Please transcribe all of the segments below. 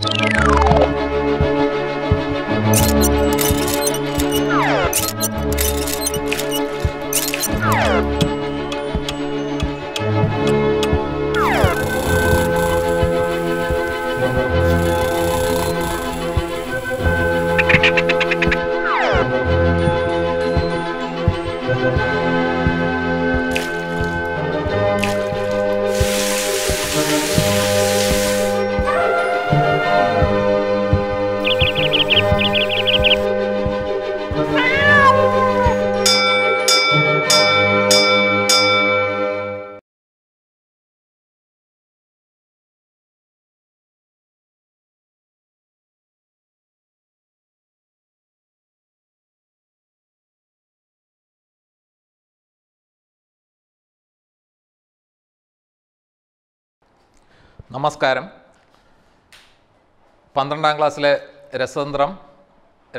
Thank you. നമസ്കാരം പന്ത്രണ്ടാം ക്ലാസ്സിലെ രസതന്ത്രം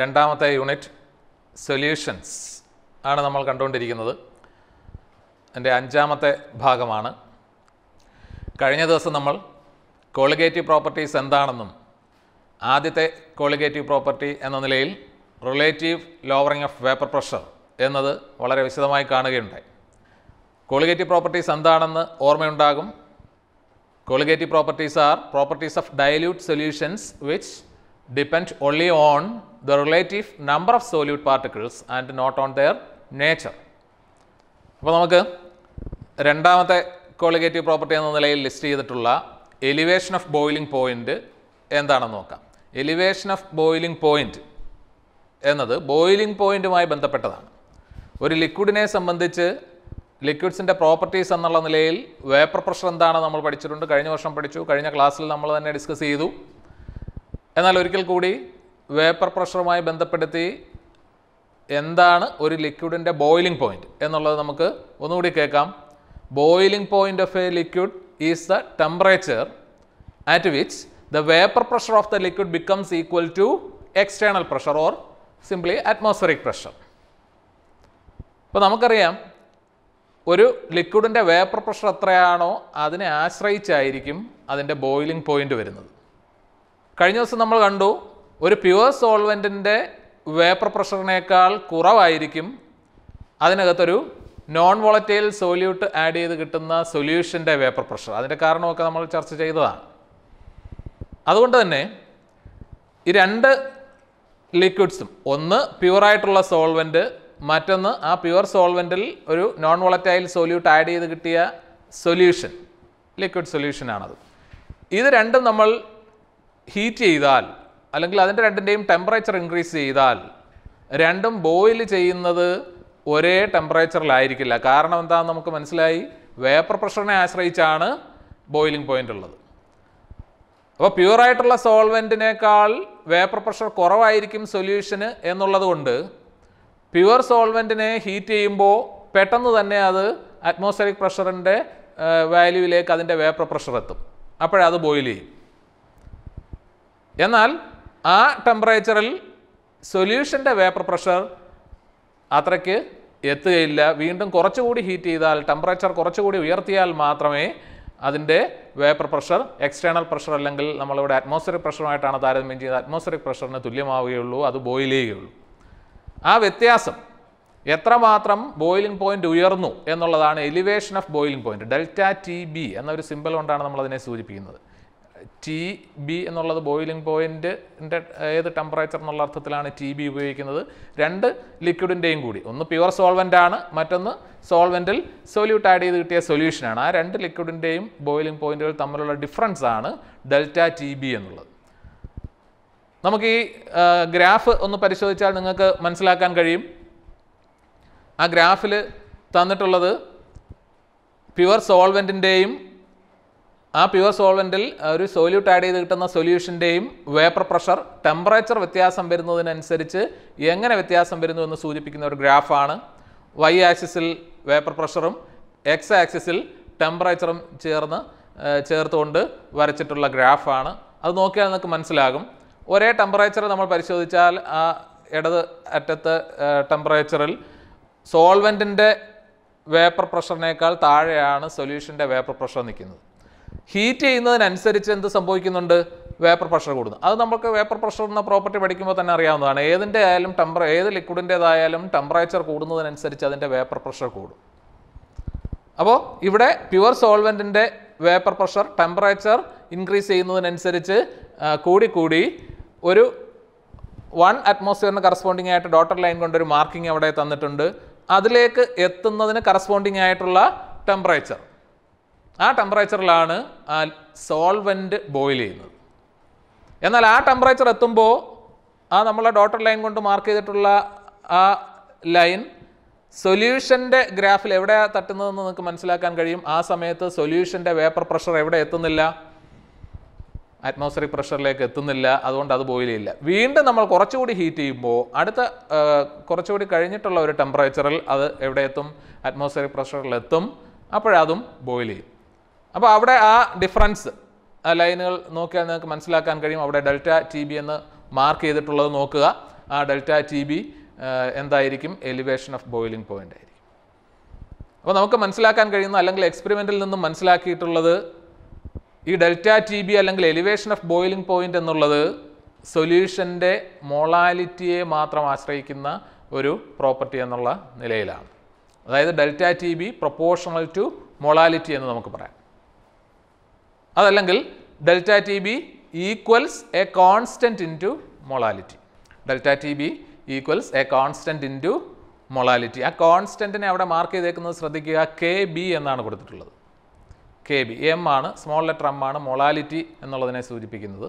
രണ്ടാമത്തെ യൂണിറ്റ് സൊല്യൂഷൻസ് ആണ് നമ്മൾ കണ്ടുകൊണ്ടിരിക്കുന്നത് എൻ്റെ അഞ്ചാമത്തെ ഭാഗമാണ് കഴിഞ്ഞ ദിവസം നമ്മൾ കോളിഗേറ്റീവ് പ്രോപ്പർട്ടീസ് എന്താണെന്നും ആദ്യത്തെ കോളിഗേറ്റീവ് പ്രോപ്പർട്ടി എന്ന നിലയിൽ relative lowering of vapour pressure എന്നത് വളരെ വിശദമായി കാണുകയുണ്ടായി കോളിഗേറ്റീവ് പ്രോപ്പർട്ടീസ് എന്താണെന്ന് ഓർമ്മയുണ്ടാകും Colligative properties are properties of dilute solutions which depend only on the relative number of solute particles and not on their nature. അപ്പോൾ നമുക്ക് രണ്ടാമത്തെ കോളിഗേറ്റീവ് പ്രോപ്പർട്ടി എന്ന നിലയിൽ ലിസ്റ്റ് ചെയ്തിട്ടുള്ള എലിവേഷൻ ഓഫ് ബോയിലിംഗ് പോയിൻ്റ് എന്താണെന്ന് നോക്കാം elevation of boiling point എന്നത് boiling പോയിൻറ്റുമായി ബന്ധപ്പെട്ടതാണ് ഒരു ലിക്വിഡിനെ സംബന്ധിച്ച് ലിക്വിഡ്സിൻ്റെ പ്രോപ്പർട്ടീസ് എന്നുള്ള നിലയിൽ വേപ്പർ പ്രഷർ എന്താണ് നമ്മൾ പഠിച്ചിട്ടുണ്ട് കഴിഞ്ഞ വർഷം പഠിച്ചു കഴിഞ്ഞ ക്ലാസ്സിൽ നമ്മൾ തന്നെ ഡിസ്കസ് ചെയ്തു എന്നാൽ ഒരിക്കൽ കൂടി വേപ്പർ പ്രഷറുമായി ബന്ധപ്പെടുത്തി എന്താണ് ഒരു ലിക്വിഡിൻ്റെ ബോയിലിംഗ് പോയിൻറ്റ് എന്നുള്ളത് നമുക്ക് ഒന്നുകൂടി കേൾക്കാം boiling point of a liquid is the temperature at which the vapour pressure of the liquid becomes equal to external pressure or simply atmospheric pressure അപ്പോൾ നമുക്കറിയാം ഒരു ലിക്വിഡിൻ്റെ വേപ്പർ പ്രഷർ എത്രയാണോ അതിനെ ആശ്രയിച്ചായിരിക്കും അതിൻ്റെ ബോയിലിംഗ് പോയിന്റ് വരുന്നത് കഴിഞ്ഞ ദിവസം നമ്മൾ കണ്ടു ഒരു പ്യുവർ സോൾവെൻറ്റിൻ്റെ വേപ്പർ പ്രഷറിനേക്കാൾ കുറവായിരിക്കും അതിനകത്തൊരു നോൺ വോളറ്റൈൽ സോല്യൂട്ട് ആഡ് ചെയ്ത് കിട്ടുന്ന സൊല്യൂഷൻ്റെ വേപ്പർ പ്രഷർ അതിൻ്റെ കാരണമൊക്കെ നമ്മൾ ചർച്ച ചെയ്തതാണ് അതുകൊണ്ട് തന്നെ ഈ രണ്ട് ലിക്വിഡ്സും ഒന്ന് പ്യുവറായിട്ടുള്ള സോൾവെൻറ്റ് മറ്റൊന്ന് ആ പ്യുവർ സോൾവെൻറ്റിൽ ഒരു നോൺ വോളറ്റൈൽ സൊല്യൂട്ട് ആഡ് ചെയ്ത് കിട്ടിയ സൊല്യൂഷൻ ലിക്വിഡ് സൊല്യൂഷനാണത് ഇത് രണ്ടും നമ്മൾ ഹീറ്റ് ചെയ്താൽ അല്ലെങ്കിൽ അതിൻ്റെ രണ്ടിൻ്റെയും ടെമ്പറേച്ചർ ഇൻക്രീസ് ചെയ്താൽ രണ്ടും ബോയിൽ ചെയ്യുന്നത് ഒരേ ടെമ്പറേച്ചറിലായിരിക്കില്ല കാരണം എന്താണെന്ന് നമുക്ക് മനസ്സിലായി വേപ്പർ പ്രഷറിനെ ആശ്രയിച്ചാണ് ബോയിലിംഗ് പോയിൻ്റ് ഉള്ളത് അപ്പോൾ പ്യുവറായിട്ടുള്ള സോൾവെൻറ്റിനേക്കാൾ വേപ്പർ പ്രഷർ കുറവായിരിക്കും സൊല്യൂഷന് എന്നുള്ളത് കൊണ്ട് പ്യുവർ സോൾവെൻറ്റിനെ ഹീറ്റ് ചെയ്യുമ്പോൾ പെട്ടെന്ന് തന്നെ അത് അറ്റ്മോസ്ഫിയറിക് പ്രഷറിൻ്റെ വാല്യൂവിലേക്ക് അതിൻ്റെ വേപ്പർ പ്രഷർ എത്തും അപ്പോഴത് അത് ബോയിൽ ചെയ്യും എന്നാൽ ആ ടെമ്പറേച്ചറിൽ സൊല്യൂഷൻ്റെ വേപ്പർ പ്രഷർ അത്രയ്ക്ക് എത്തുകയില്ല വീണ്ടും കുറച്ചുകൂടി ഹീറ്റ് ചെയ്താൽ ടെമ്പറേച്ചർ കുറച്ചുകൂടി ഉയർത്തിയാൽ മാത്രമേ അതിൻ്റെ വേപ്പർ പ്രഷർ എക്സ്റ്റേണൽ പ്രഷർ അല്ലെങ്കിൽ നമ്മളിവിടെ അറ്റ്മോസ്ഫിയറിക് പ്രഷറുമായിട്ടാണ് താരതമ്യം ചെയ്യുന്നത് അറ്റ്മോസ്ഫിയറിക് പ്രഷറിന് തുല്യമാവുകയുള്ളൂ അത് ബോയിൽ ചെയ്യുകയുള്ളൂ ആ വ്യത്യാസം എത്രമാത്രം ബോയിലിംഗ് പോയിന്റ് ഉയർന്നു എന്നുള്ളതാണ് elevation of boiling point delta T B എന്നൊരു സിമ്പിൾ കൊണ്ടാണ് നമ്മളതിനെ സൂചിപ്പിക്കുന്നത് ടി ബി എന്നുള്ളത് ബോയിലിംഗ് പോയിന്റിൻ്റെ ഏത് ടെമ്പറേച്ചർ എന്നുള്ള അർത്ഥത്തിലാണ് ടി ബി ഉപയോഗിക്കുന്നത് രണ്ട് ലിക്വിഡിൻ്റെയും കൂടി ഒന്ന് പ്യുവർ സോൾവെൻ്റ് ആണ് മറ്റൊന്ന് സോൾവെൻറ്റിൽ സൊല്യൂട്ട് ആഡ് ചെയ്ത് കിട്ടിയ സൊല്യൂഷനാണ് ആ രണ്ട് ലിക്വിഡിൻ്റെയും ബോയിലിംഗ് പോയിന്റുകൾ തമ്മിലുള്ള ഡിഫറൻസ് ആണ് ഡെൽറ്റ ടി ബി എന്നുള്ളത് നമുക്ക് ഈ ഗ്രാഫ് ഒന്ന് പരിശോധിച്ചാൽ നിങ്ങൾക്ക് മനസ്സിലാക്കാൻ കഴിയും ആ ഗ്രാഫിൽ തന്നിട്ടുള്ളത് പ്യുവർ സോൾവെൻറ്റിൻ്റെയും ആ പ്യുവർ സോൾവെൻറ്റിൽ ഒരു സൊല്യൂട്ട് ആഡ് ചെയ്ത് കിട്ടുന്ന സൊല്യൂഷൻ്റെയും വേപ്പർ പ്രഷർ ടെമ്പറേച്ചർ വ്യത്യാസം വരുന്നതിനനുസരിച്ച് എങ്ങനെ വ്യത്യാസം വരുന്നു എന്ന് സൂചിപ്പിക്കുന്ന ഒരു ഗ്രാഫാണ് വൈ ആക്സിസിൽ വേപ്പർ പ്രഷറും എക്സ് ആക്സിസിൽ ടെമ്പറേച്ചറും ചേർന്ന് ചേർത്തുകൊണ്ട് വരച്ചിട്ടുള്ള ഗ്രാഫാണ് അത് നോക്കിയാൽ നിങ്ങൾക്ക് മനസ്സിലാകും ഒരേ ടെമ്പറേച്ചർ നമ്മൾ പരിശോധിച്ചാൽ ആ ഇടത് അറ്റത്ത് ടെമ്പറേച്ചറിൽ സോൾവെൻറ്റിൻ്റെ വേപ്പർ പ്രഷറിനേക്കാൾ താഴെയാണ് സൊല്യൂഷൻ്റെ വേപ്പർ പ്രഷർ നിൽക്കുന്നത് ഹീറ്റ് ചെയ്യുന്നതിനനുസരിച്ച് എന്ത് സംഭവിക്കുന്നുണ്ട് വേപ്പർ പ്രഷർ കൂടുന്നു അത് നമുക്ക് വേപ്പർ പ്രഷർ എന്ന പ്രോപ്പർട്ടി പഠിക്കുമ്പോൾ തന്നെ അറിയാവുന്നതാണ് ഏതിൻ്റെ ആയാലും ടെമ്പർ ഏത് ലിക്വിഡിൻ്റേതായാലും ടെമ്പറേച്ചർ കൂടുന്നതിനനുസരിച്ച് അതിൻ്റെ വേപ്പർ പ്രഷർ കൂടും അപ്പോൾ ഇവിടെ പ്യുവർ സോൾവെൻറ്റിൻ്റെ വേപ്പർ പ്രഷർ ടെമ്പറേച്ചർ ഇൻക്രീസ് ചെയ്യുന്നതിനനുസരിച്ച് കൂടിക്കൂടി ഒരു വൺ അറ്റ്മോസ്ഫിയറിന് കറസ്പോണ്ടിങ് ആയിട്ട് ഡോട്ടർ ലൈൻ കൊണ്ട് ഒരു മാർക്കിംഗ് അവിടെ തന്നിട്ടുണ്ട് അതിലേക്ക് എത്തുന്നതിന് കറസ്പോണ്ടിങ് ആയിട്ടുള്ള ടെമ്പറേച്ചർ ആ ടെമ്പറേച്ചറിലാണ് ആ സോൾവെൻ്റ് ബോയിൽ ചെയ്യുന്നത് എന്നാൽ ആ ടെമ്പറേച്ചർ എത്തുമ്പോൾ ആ നമ്മളെ ഡോട്ടർ ലൈൻ കൊണ്ട് മാർക്ക് ചെയ്തിട്ടുള്ള ആ ലൈൻ സൊല്യൂഷൻ്റെ ഗ്രാഫിൽ എവിടെയാണ് തട്ടുന്നതെന്ന് നിങ്ങൾക്ക് മനസ്സിലാക്കാൻ കഴിയും ആ സമയത്ത് സൊല്യൂഷൻ്റെ വേപ്പർ പ്രഷർ എവിടെ എത്തുന്നില്ല അറ്റ്മോസ്ഫിയറിക് പ്രഷറിലേക്ക് എത്തുന്നില്ല അതുകൊണ്ട് അത് ബോയിൽ ചെയ്യില്ല വീണ്ടും നമ്മൾ കുറച്ചുകൂടി ഹീറ്റ് ചെയ്യുമ്പോൾ അടുത്ത കുറച്ചുകൂടി കഴിഞ്ഞിട്ടുള്ള ഒരു ടെമ്പറേച്ചറിൽ അത് എവിടെ എത്തും അറ്റ്മോസ്ഫിയറിക് പ്രഷറിൽ എത്തും അപ്പോഴതും ബോയിൽ ചെയ്യും അപ്പോൾ അവിടെ ആ ഡിഫറൻസ് ആ ലൈനുകൾ നോക്കിയാൽ നിങ്ങൾക്ക് മനസ്സിലാക്കാൻ കഴിയും അവിടെ ഡെൽറ്റ ടി ബി എന്ന് മാർക്ക് ചെയ്തിട്ടുള്ളത് നോക്കുക ആ ഡെൽറ്റ ടി ബി എന്തായിരിക്കും എലിവേഷൻ ഓഫ് ബോയിലിംഗ് പോയിൻ്റ് ആയിരിക്കും അപ്പോൾ നമുക്ക് മനസ്സിലാക്കാൻ കഴിയുന്ന അല്ലെങ്കിൽ എക്സ്പെരിമെൻറ്റിൽ നിന്നും മനസ്സിലാക്കിയിട്ടുള്ളത് ഈ ഡെൽറ്റ ടി ബി അല്ലെങ്കിൽ എലിവേഷൻ ഓഫ് ബോയിലിംഗ് പോയിന്റ് എന്നുള്ളത് സൊല്യൂഷൻ്റെ മോളാലിറ്റിയെ മാത്രം ആശ്രയിക്കുന്ന ഒരു പ്രോപ്പർട്ടി എന്നുള്ള നിലയിലാണ് അതായത് delta T B proportional to molality എന്ന് നമുക്ക് പറയാം അതല്ലെങ്കിൽ delta T B equals a constant into molality delta T B equals a constant into molality ആ കോൺസ്റ്റൻറ്റിനെ അവിടെ മാർക്ക് ചെയ്തേക്കുന്നത് ശ്രദ്ധിക്കുക കെ ബി എന്നാണ് കൊടുത്തിട്ടുള്ളത് കെ ബി എം ആണ് സ്മോൾ ലെറ്റർ എം ആണ് മൊളാലിറ്റി എന്നുള്ളതിനെ സൂചിപ്പിക്കുന്നത്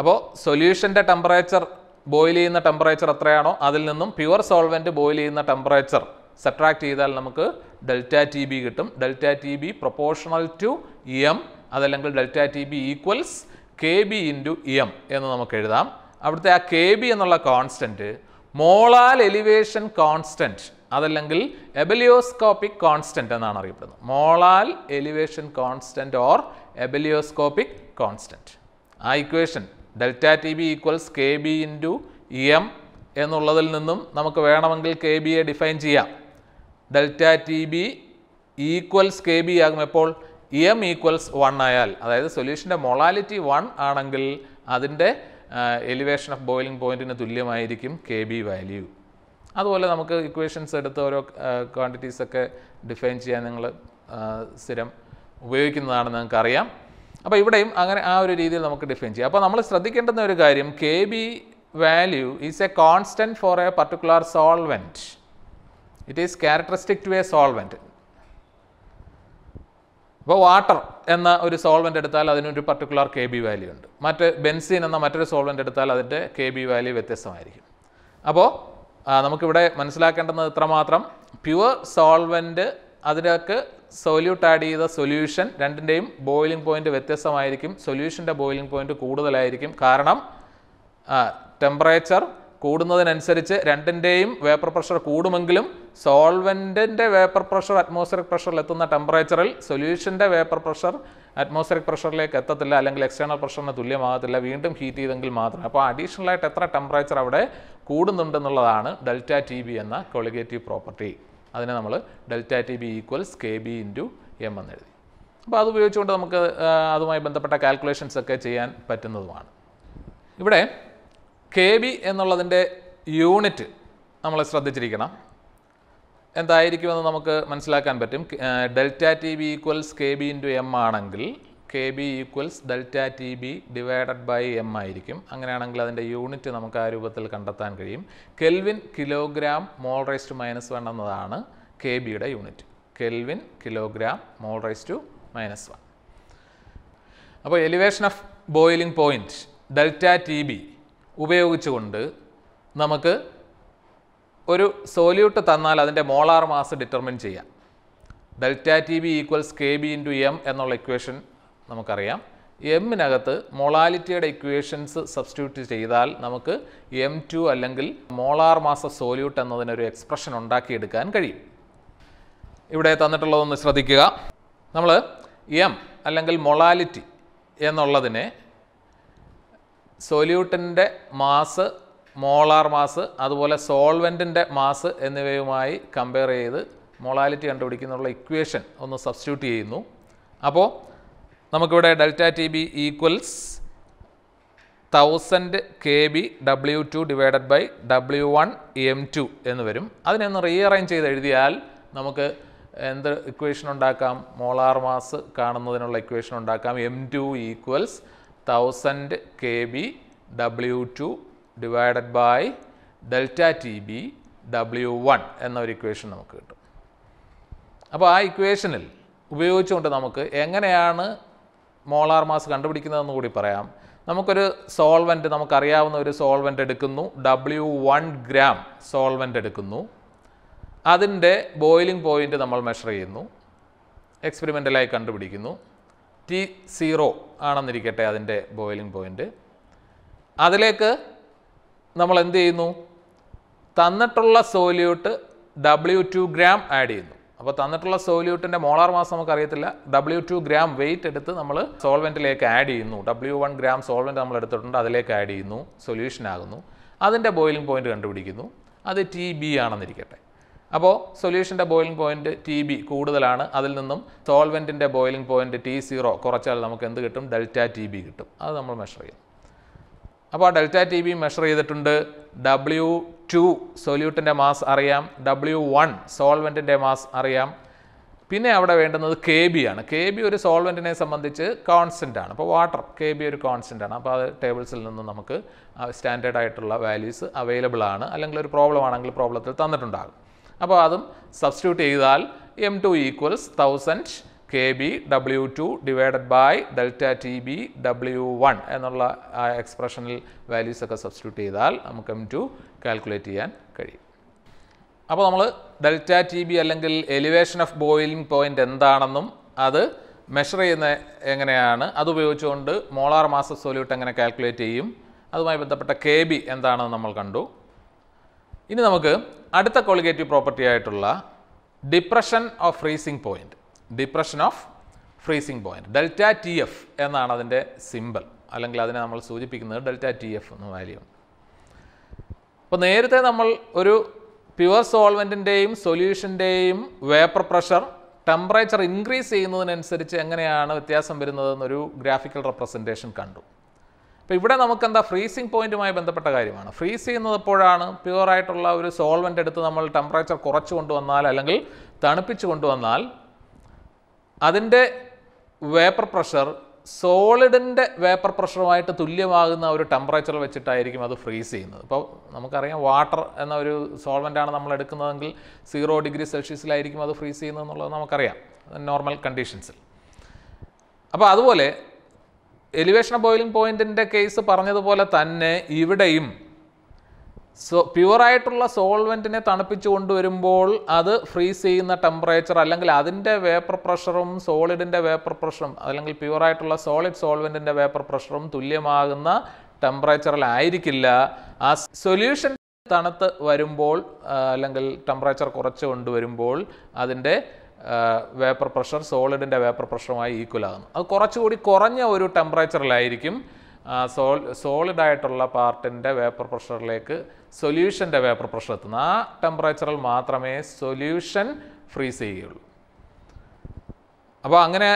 അപ്പോൾ സൊല്യൂഷൻ്റെ ടെമ്പറേച്ചർ ബോയിൽ ചെയ്യുന്ന ടെമ്പറേച്ചർ എത്രയാണോ അതിൽ നിന്നും പ്യുവർ സോൾവെൻറ്റ് ബോയിൽ ചെയ്യുന്ന ടെമ്പറേച്ചർ സെട്രാക്ട് ചെയ്താൽ നമുക്ക് ഡെൽറ്റ ടി ബി കിട്ടും delta T B proportional to M അതല്ലെങ്കിൽ delta T B equals K B into M എന്ന് നമുക്ക് എഴുതാം അവിടുത്തെ ആ കെ ബി എന്നുള്ള കോൺസ്റ്റൻറ്റ് മോളാൽ എലിവേഷൻ കോൺസ്റ്റൻറ്റ് അതല്ലെങ്കിൽ എബലിയോസ്കോപ്പിക് കോൺസ്റ്റൻ്റ് എന്നാണ് അറിയപ്പെടുന്നത് molal elevation constant or ebullioscopic constant ആ equation delta T B equals K B into E M എന്നുള്ളതിൽ നിന്നും നമുക്ക് വേണമെങ്കിൽ കെ ബിയെ ഡിഫൈൻ ചെയ്യാം delta T B equals K B എപ്പോൾ ഇ എം ഈക്വൽസ് വൺ ആയാൽ അതായത് സൊല്യൂഷൻ്റെ മൊളാലിറ്റി വൺ ആണെങ്കിൽ അതിൻ്റെ എലിവേഷൻ ഓഫ് ബോയിലിംഗ് പോയിന്റിന് തുല്യമായിരിക്കും കെ ബി വാല്യൂ അതുപോലെ നമുക്ക് ഇക്വേഷൻസ് എടുത്ത് ഓരോ ക്വാണ്ടിറ്റീസൊക്കെ ഡിഫൈൻ ചെയ്യാൻ നിങ്ങൾ സ്ഥിരം ഉപയോഗിക്കുന്നതാണ് അറിയാം അപ്പോൾ ഇവിടെയും അങ്ങനെ ആ ഒരു രീതിയിൽ നമുക്ക് ഡിഫൈൻ ചെയ്യാം അപ്പോൾ നമ്മൾ ശ്രദ്ധിക്കേണ്ടുന്ന ഒരു കാര്യം K B value is a constant for a particular solvent it is characteristic to a solvent ഇപ്പോൾ വാട്ടർ എന്ന ഒരു സോൾവെൻ്റ് എടുത്താൽ അതിനൊരു പർട്ടിക്കുലർ കെ ബി വാല്യൂ ഉണ്ട് മറ്റ് ബെൻസീൻ എന്ന മറ്റൊരു സോൾവെൻ്റ് എടുത്താൽ അതിൻ്റെ കെ ബി വാല്യൂ വ്യത്യസ്തമായിരിക്കും അപ്പോൾ നമുക്കിവിടെ മനസ്സിലാക്കേണ്ടത് ഇത്രമാത്രം പ്യുവർ സോൾവെൻറ്റ് അതിനൊക്കെ സൊല്യൂട്ട് ആഡ് ചെയ്ത സൊല്യൂഷൻ രണ്ടിൻ്റെയും ബോയിലിംഗ് പോയിൻറ്റ് വ്യത്യസ്തമായിരിക്കും സൊല്യൂഷൻ്റെ ബോയിലിംഗ് പോയിൻറ്റ് കൂടുതലായിരിക്കും കാരണം ടെമ്പറേച്ചർ കൂടുന്നതിനനുസരിച്ച് രണ്ടിൻ്റെയും വേപ്പർ പ്രഷർ കൂടുമെങ്കിലും സോൾവെൻറ്റിൻ്റെ വേപ്പർ പ്രഷർ അറ്റ്മോസ്ഫിയറിക് പ്രഷറിൽ എത്തുന്ന ടെമ്പറേച്ചറിൽ സൊല്യൂഷൻ്റെ വേപ്പർ പ്രഷർ അറ്റ്മോസ്ഫിയറിക് പ്രഷറിലേക്ക് എത്തത്തില്ല അല്ലെങ്കിൽ എക്സ്റ്റേണൽ പ്രഷറിന് തുല്യമാകത്തില്ല വീണ്ടും ഹീറ്റ് ചെയ്തെങ്കിൽ മാത്രം അപ്പോൾ അഡീഷണൽ ആയിട്ട് എത്ര ടെമ്പറേച്ചർ അവിടെ കൂടുന്നുണ്ടെന്നുള്ളതാണ് ഡെൽറ്റ ടി ബി എന്ന കൊളിഗേറ്റീവ് പ്രോപ്പർട്ടി അതിനെ നമ്മൾ delta T B equals K B into M എഴുതി അപ്പോൾ അത് ഉപയോഗിച്ചുകൊണ്ട് നമുക്ക് അതുമായി ബന്ധപ്പെട്ട കാൽക്കുലേഷൻസ് ഒക്കെ ചെയ്യാൻ പറ്റുന്നതുമാണ് ഇവിടെ കെ ബി എന്നുള്ളതിൻ്റെ യൂണിറ്റ് നമ്മൾ ശ്രദ്ധിച്ചിരിക്കണം എന്തായിരിക്കുമെന്ന് നമുക്ക് മനസ്സിലാക്കാൻ പറ്റും delta T B equals K B into M ആണെങ്കിൽ K B equals delta T B divided by M ആയിരിക്കും അങ്ങനെയാണെങ്കിൽ അതിൻ്റെ യൂണിറ്റ് നമുക്ക് ആ രൂപത്തിൽ കണ്ടെത്താൻ കഴിയും kelvin kilogram mole raise to minus one എന്നതാണ് കെ ബിയുടെ unit kelvin kilogram mole raise to minus one അപ്പോൾ elevation of boiling point delta T B ഉപയോഗിച്ചുകൊണ്ട് നമുക്ക് ഒരു സോല്യൂട്ട് തന്നാൽ അതിൻ്റെ മോളാർ മാസ് ഡിറ്റർമിൻ ചെയ്യാം delta T B equals K B into M എന്നുള്ള ഇക്വേഷൻ നമുക്കറിയാം എമ്മിനകത്ത് മൊളാലിറ്റിയുടെ ഇക്വേഷൻസ് സബ്സ്റ്റിറ്റ്യൂട്ട് ചെയ്താൽ നമുക്ക് എം ടു അല്ലെങ്കിൽ മോളാർ മാസ് സോല്യൂട്ട് എന്നതിനൊരു എക്സ്പ്രഷൻ ഉണ്ടാക്കിയെടുക്കാൻ കഴിയും ഇവിടെ തന്നിട്ടുള്ളതൊന്ന് ശ്രദ്ധിക്കുക നമ്മൾ എം അല്ലെങ്കിൽ മൊളാലിറ്റി എന്നുള്ളതിനെ സൊല്യൂട്ടിൻ്റെ മാസ് മോളാർ മാസ് അതുപോലെ സോൾവെൻറ്റിൻ്റെ മാസ് എന്നിവയുമായി കമ്പയർ ചെയ്ത് മോളാലിറ്റി കണ്ടുപിടിക്കുന്നുള്ള ഇക്വേഷൻ ഒന്ന് സബ്സ്റ്റിറ്റ്യൂട്ട് ചെയ്യുന്നു അപ്പോൾ നമുക്കിവിടെ delta T B equals thousand K B W two divided by W one M two എന്ന് വരും അതിനെ ഒന്ന് റീഅറേഞ്ച് ചെയ്ത് എഴുതിയാൽ നമുക്ക് എന്ത് ഇക്വേഷൻ ഉണ്ടാക്കാം മോളാർ മാസ് കാണുന്നതിനുള്ള ഇക്വേഷൻ ഉണ്ടാക്കാം M two equals thousand K B W two divided by delta T B W one എന്നൊരു ഇക്വേഷൻ നമുക്ക് കിട്ടും അപ്പോൾ ആ ഇക്വേഷനിൽ ഉപയോഗിച്ചുകൊണ്ട് നമുക്ക് എങ്ങനെയാണ് മോളാർ മാസ് കണ്ടുപിടിക്കുന്നതെന്ന് കൂടി പറയാം നമുക്കൊരു സോൾവെൻറ്റ് നമുക്കറിയാവുന്ന ഒരു സോൾവെൻ്റ് എടുക്കുന്നു ഡബ്ല്യു വൺ ഗ്രാം സോൾവെൻ്റ് എടുക്കുന്നു അതിൻ്റെ ബോയിലിംഗ് പോയിൻ്റ് നമ്മൾ മെഷർ ചെയ്യുന്നു എക്സ്പെരിമെൻ്റലായി കണ്ടുപിടിക്കുന്നു ടി സീറോ ആണെന്നിരിക്കട്ടെ അതിൻ്റെ ബോയിലിംഗ് പോയിൻ്റ് അതിലേക്ക് നമ്മൾ എന്ത് ചെയ്യുന്നു തന്നിട്ടുള്ള solute W two gram add ചെയ്യുന്നു അപ്പോൾ തന്നിട്ടുള്ള സോല്യൂട്ടിൻ്റെ മോളാർ മാസ് നമുക്കറിയത്തില്ല ഡബ്ല്യു ടു ഗ്രാം വെയിറ്റ് എടുത്ത് നമ്മൾ സോൾവെൻറ്റിലേക്ക് ആഡ് ചെയ്യുന്നു ഡബ്ല്യു വൺ ഗ്രാം സോൾവെൻറ്റ് നമ്മൾ എടുത്തിട്ടുണ്ട് അതിലേക്ക് ആഡ് ചെയ്യുന്നു സൊല്യൂഷൻ ആകുന്നു അതിൻ്റെ ബോയിലിംഗ് പോയിൻറ്റ് കണ്ടുപിടിക്കുന്നു അത് ടി ബി ആണെന്നിരിക്കട്ടെ അപ്പോൾ സൊല്യൂഷൻ്റെ ബോയിലിംഗ് പോയിൻറ്റ് ടി ബി കൂടുതലാണ് അതിൽ നിന്നും സോൾവെൻറ്റിൻ്റെ ബോയിലിംഗ് പോയിൻറ്റ് ടി സീറോ കുറച്ചാൽ നമുക്ക് എന്ത് കിട്ടും ഡെൽറ്റ ടി ബി കിട്ടും അത് നമ്മൾ മെഷർ ചെയ്യും അപ്പോൾ ആ ഡെൽറ്റ ടി ബി മെഷർ ചെയ്തിട്ടുണ്ട് ഡബ്ല്യു ടു സൊല്യൂട്ടിൻ്റെ മാസ് അറിയാം ഡബ്ല്യു വൺ സോൾവെൻറ്റിൻ്റെ മാസ് അറിയാം പിന്നെ അവിടെ വേണ്ടുന്നത് കെ ബി ആണ് കെ ബി ഒരു സോൾവെൻറ്റിനെ സംബന്ധിച്ച് കോൺസ്റ്റൻ്റ് ആണ് അപ്പോൾ വാട്ടർ കെ ബി ഒരു കോൺസ്റ്റൻ്റ് ആണ് അപ്പോൾ അത് ടേബിൾസിൽ നിന്ന് നമുക്ക് സ്റ്റാൻഡേർഡ് ആയിട്ടുള്ള വാല്യൂസ് അവൈലബിൾ ആണ് അല്ലെങ്കിൽ ഒരു പ്രോബ്ലം ആണെങ്കിൽ പ്രോബ്ലത്തിൽ തന്നിട്ടുണ്ടാകും അപ്പോൾ അതും സബ്സ്റ്റിറ്റ്യൂട്ട് ചെയ്താൽ M two equals thousand K B W two divided by delta T B W one എന്നുള്ള ആ എക്സ്പ്രഷനിൽ വാല്യൂസ് ഒക്കെ സബ്സ്റ്റിറ്റ്യൂട്ട് ചെയ്താൽ നമുക്ക് എം ടു കാൽക്കുലേറ്റ് ചെയ്യാൻ കഴിയും അപ്പോൾ നമ്മൾ ഡെൽറ്റ ടി ബി അല്ലെങ്കിൽ എലിവേഷൻ ഓഫ് ബോയിലിംഗ് പോയിൻ്റ് എന്താണെന്നും അത് മെഷർ ചെയ്യുന്ന എങ്ങനെയാണ് അതുപയോഗിച്ചുകൊണ്ട് മോളാർ മാസ് സൊല്യൂട്ട് എങ്ങനെ കാൽക്കുലേറ്റ് ചെയ്യും അതുമായി ബന്ധപ്പെട്ട കെ ബി എന്താണെന്ന് നമ്മൾ കണ്ടു ഇനി നമുക്ക് അടുത്ത കോളിഗേറ്റീവ് പ്രോപ്പർട്ടി ആയിട്ടുള്ള depression of freezing point depression of freezing point delta T F എന്നാണ് അതിൻ്റെ സിമ്പൽ അല്ലെങ്കിൽ അതിനെ നമ്മൾ സൂചിപ്പിക്കുന്നത് ഡെൽറ്റ ടി എഫ് എന്ന വാല്യൂ അപ്പോൾ നേരത്തെ നമ്മൾ ഒരു പ്യുവർ സോൾവെൻറ്റിൻ്റെയും സൊല്യൂഷൻ്റെയും വേപ്പർ പ്രഷർ ടെമ്പറേച്ചർ ഇൻക്രീസ് ചെയ്യുന്നതിനനുസരിച്ച് എങ്ങനെയാണ് വ്യത്യാസം വരുന്നതെന്നൊരു ഗ്രാഫിക്കൽ റെപ്രസെൻറ്റേഷൻ കണ്ടു അപ്പോൾ ഇവിടെ നമുക്ക് എന്താ ഫ്രീസിങ് പോയിന്റുമായി ബന്ധപ്പെട്ട കാര്യമാണ് ഫ്രീസ് ചെയ്യുന്നത് എപ്പോഴാണ് പ്യുവറായിട്ടുള്ള ഒരു സോൾവെൻ്റ് എടുത്ത് നമ്മൾ ടെമ്പറേച്ചർ കുറച്ച് കൊണ്ടുവന്നാൽ അല്ലെങ്കിൽ തണുപ്പിച്ച് കൊണ്ടുവന്നാൽ അതിൻ്റെ വേപ്പർ പ്രഷർ സോളിഡിൻ്റെ വേപ്പർ പ്രഷറുമായിട്ട് തുല്യമാകുന്ന ഒരു ടെമ്പറേച്ചർ വെച്ചിട്ടായിരിക്കും അത് ഫ്രീസ് ചെയ്യുന്നത് ഇപ്പോൾ നമുക്കറിയാം വാട്ടർ എന്ന ഒരു സോൾവെൻ്റാണ് നമ്മൾ എടുക്കുന്നതെങ്കിൽ സീറോ ഡിഗ്രി സെൽഷ്യസിലായിരിക്കും അത് ഫ്രീസ് ചെയ്യുന്നത് എന്നുള്ളത് നമുക്കറിയാം നോർമൽ കണ്ടീഷൻസിൽ അപ്പോൾ അതുപോലെ എലിവേഷൻ ബോയിലിംഗ് പോയിന്റിന്റെ കേസ് പറഞ്ഞതുപോലെ തന്നെ ഇവിടെയും സോ പ്യുവറായിട്ടുള്ള സോൾവെൻറ്റിനെ തണുപ്പിച്ചു കൊണ്ടുവരുമ്പോൾ അത് ഫ്രീസ് ചെയ്യുന്ന ടെമ്പറേച്ചർ അല്ലെങ്കിൽ അതിൻ്റെ വേപ്പർ പ്രഷറും സോളിഡിൻ്റെ വേപ്പർ പ്രഷറും അല്ലെങ്കിൽ പ്യുവറായിട്ടുള്ള സോളിഡ് സോൾവെൻറ്റിൻ്റെ വേപ്പർ പ്രഷറും തുല്യമാകുന്ന ടെമ്പറേച്ചറിലായിരിക്കില്ല ആ സൊല്യൂഷൻ തണുത്ത് വരുമ്പോൾ അല്ലെങ്കിൽ ടെമ്പറേച്ചർ കുറച്ച് കൊണ്ടുവരുമ്പോൾ അതിൻ്റെ വേപ്പർ പ്രഷർ സോളിഡിൻ്റെ വേപ്പർ പ്രഷറുമായി ഈക്വലാകുന്നു അത് കുറച്ചുകൂടി കുറഞ്ഞ ഒരു ടെമ്പറേച്ചറിലായിരിക്കും സോൾ സോളിഡായിട്ടുള്ള പാർട്ടിൻ്റെ വേപ്പർ പ്രഷറിലേക്ക് സൊല്യൂഷൻ്റെ വേപ്പർ പ്രഷർ എത്തുന്നത് ആ ടെമ്പറേച്ചറിൽ മാത്രമേ സൊല്യൂഷൻ ഫ്രീസ് ചെയ്യുകയുള്ളൂ അപ്പോൾ അങ്ങനെ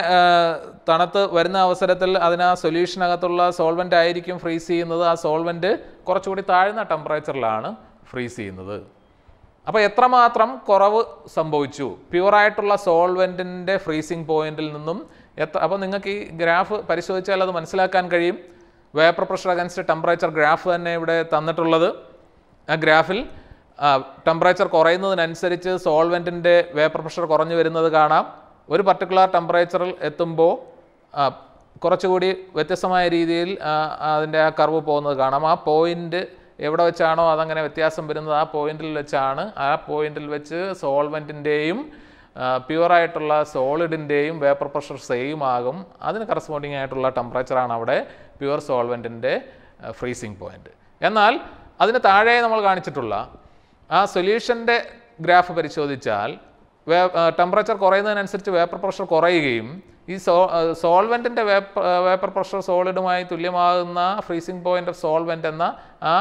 തണുത്ത് വരുന്ന അവസരത്തിൽ അതിന് ആ സൊല്യൂഷനകത്തുള്ള സോൾവെൻ്റ് ആയിരിക്കും ഫ്രീസ് ചെയ്യുന്നത് ആ സോൾവെൻ്റ് കുറച്ചുകൂടി താഴ്ന്ന ടെമ്പറേച്ചറിലാണ് ഫ്രീസ് ചെയ്യുന്നത് അപ്പോൾ എത്രമാത്രം കുറവ് സംഭവിച്ചു പ്യുവറായിട്ടുള്ള സോൾവെൻറ്റിൻ്റെ ഫ്രീസിങ് പോയിന്റിൽ നിന്നും എത്ര അപ്പോൾ നിങ്ങൾക്ക് ഈ ഗ്രാഫ് പരിശോധിച്ചാൽ അത് മനസ്സിലാക്കാൻ കഴിയും vapour pressure against temperature graph തന്നെ ഇവിടെ തന്നിട്ടുള്ളത് ആ ഗ്രാഫിൽ ടെമ്പറേച്ചർ കുറയുന്നതിനനുസരിച്ച് സോൾവെൻറ്റിൻ്റെ വേപ്പർ പ്രഷർ കുറഞ്ഞു വരുന്നത് കാണാം ഒരു പർട്ടിക്കുലർ ടെമ്പറേച്ചറിൽ എത്തുമ്പോൾ കുറച്ചുകൂടി വ്യത്യസ്തമായ രീതിയിൽ അതിൻ്റെ ആ കർവ് പോകുന്നത് കാണാം ആ പോയിന്റ് എവിടെ വെച്ചാണോ അതങ്ങനെ വ്യത്യാസം വരുന്നത് ആ പോയിന്റിൽ വെച്ചാണ് ആ പോയിന്റിൽ വെച്ച് സോൾവെൻറ്റിൻ്റെയും പ്യുവറായിട്ടുള്ള സോളിഡിൻ്റെയും വേപ്പർ പ്രഷർ സെയിം ആകും അതിന് കറസ്പോണ്ടിങ് ആയിട്ടുള്ള ടെമ്പറേച്ചറാണ് അവിടെ പ്യുവർ സോൾവെൻറ്റിൻ്റെ ഫ്രീസിങ് പോയിന്റ് എന്നാൽ അതിന് താഴെ നമ്മൾ കാണിച്ചിട്ടുള്ള ആ സൊല്യൂഷൻ്റെ ഗ്രാഫ് പരിശോധിച്ചാൽ വേ ടെമ്പറേച്ചർ കുറയുന്നതിനനുസരിച്ച് വേപ്പർ പ്രഷർ കുറയുകയും ഈ സോ സോൾവെൻറ്റിൻ്റെ വേപ്പർ വേപ്പർ പ്രഷർ സോളിഡുമായി തുല്യമാകുന്ന ഫ്രീസിങ് പോയിൻ്റ് ഓഫ് സോൾവെൻ്റ് എന്ന ആ